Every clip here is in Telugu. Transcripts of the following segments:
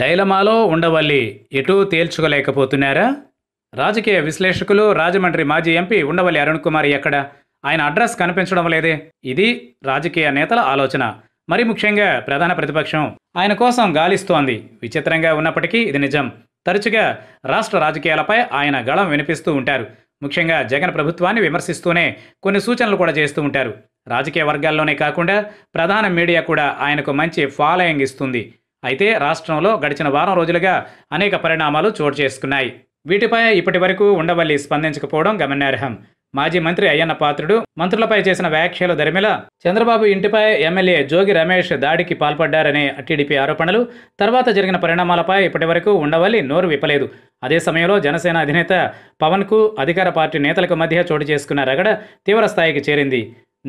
డైలమాలో ఉండవల్లి ఎటూ తేల్చుకోలేకపోతున్నారా రాజకీయ విశ్లేషకులు రాజమండ్రి మాజీ ఎంపీ ఉండవల్లి అరుణ్ కుమార్ ఎక్కడ ఆయన అడ్రస్ కనిపించడం లేదే ఇది రాజకీయ నేతల ఆలోచన మరి ముఖ్యంగా ప్రధాన ప్రతిపక్షం ఆయన కోసం గాలిస్తోంది విచిత్రంగా ఉన్నప్పటికీ ఇది నిజం తరచుగా రాష్ట్ర రాజకీయాలపై ఆయన గళం వినిపిస్తూ ఉంటారు ముఖ్యంగా జగన్ ప్రభుత్వాన్ని విమర్శిస్తూనే కొన్ని సూచనలు కూడా చేస్తూ ఉంటారు రాజకీయ వర్గాల్లోనే కాకుండా ప్రధాన మీడియా కూడా ఆయనకు మంచి ఫాలోయింగ్ ఇస్తుంది అయితే రాష్ట్రంలో గడిచిన వారం రోజులుగా అనేక పరిణామాలు చోటు చేసుకున్నాయి వీటిపై ఇప్పటి వరకు ఉండవల్లి స్పందించకపోవడం గమనార్హం మాజీ మంత్రి అయ్యన్న పాత్రుడు మంత్రులపై చేసిన వ్యాఖ్యల దరిమిల చంద్రబాబు ఇంటిపై ఎమ్మెల్యే జోగి రమేష్ దాడికి పాల్పడ్డారనే టీడీపీ ఆరోపణలు తర్వాత జరిగిన పరిణామాలపై ఇప్పటివరకు ఉండవల్లి నోరు విప్పలేదు అదే సమయంలో జనసేన అధినేత పవన్కు అధికార పార్టీ నేతలకు మధ్య చోటు చేసుకున్న రగడ తీవ్ర స్థాయికి చేరింది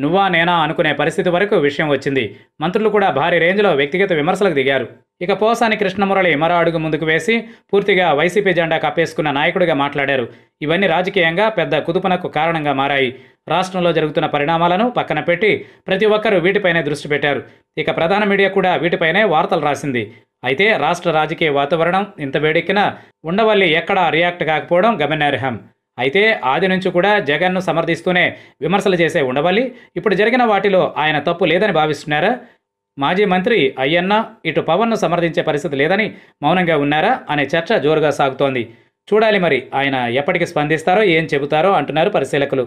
నువ్వా నేనా అనుకునే పరిస్థితి వరకు విషయం వచ్చింది మంత్రులు కూడా భారీ రేంజ్లో వ్యక్తిగత విమర్శలకు దిగారు ఇక పోసాని కృష్ణమురళి మరో అడుగు ముందుకు వేసి పూర్తిగా వైసీపీ జెండా కప్పేసుకున్న నాయకుడిగా మాట్లాడారు ఇవన్నీ రాజకీయంగా పెద్ద కుదుపునకు కారణంగా మారాయి రాష్ట్రంలో జరుగుతున్న పరిణామాలను పక్కన పెట్టి ప్రతి ఒక్కరూ వీటిపైనే దృష్టి పెట్టారు ఇక ప్రధాన మీడియా కూడా వీటిపైనే వార్తలు రాసింది అయితే రాష్ట్ర రాజకీయ వాతావరణం ఇంత వేడెక్కినా ఉండవల్లి ఎక్కడా రియాక్ట్ కాకపోవడం గమనార్హం అయితే ఆది నుంచి కూడా జగన్ను సమర్థిస్తూనే విమర్శలు చేసే ఉండవల్లి ఇప్పుడు జరిగిన వాటిలో ఆయన తప్పు లేదని భావిస్తున్నారా మాజీ మంత్రి అయ్యన్న ఇటు పవన్ను సమర్థించే పరిస్థితి లేదని మౌనంగా ఉన్నారా అనే చర్చ జోరుగా సాగుతోంది చూడాలి మరి ఆయన ఎప్పటికి స్పందిస్తారో ఏం చెబుతారో అంటున్నారు పరిశీలకులు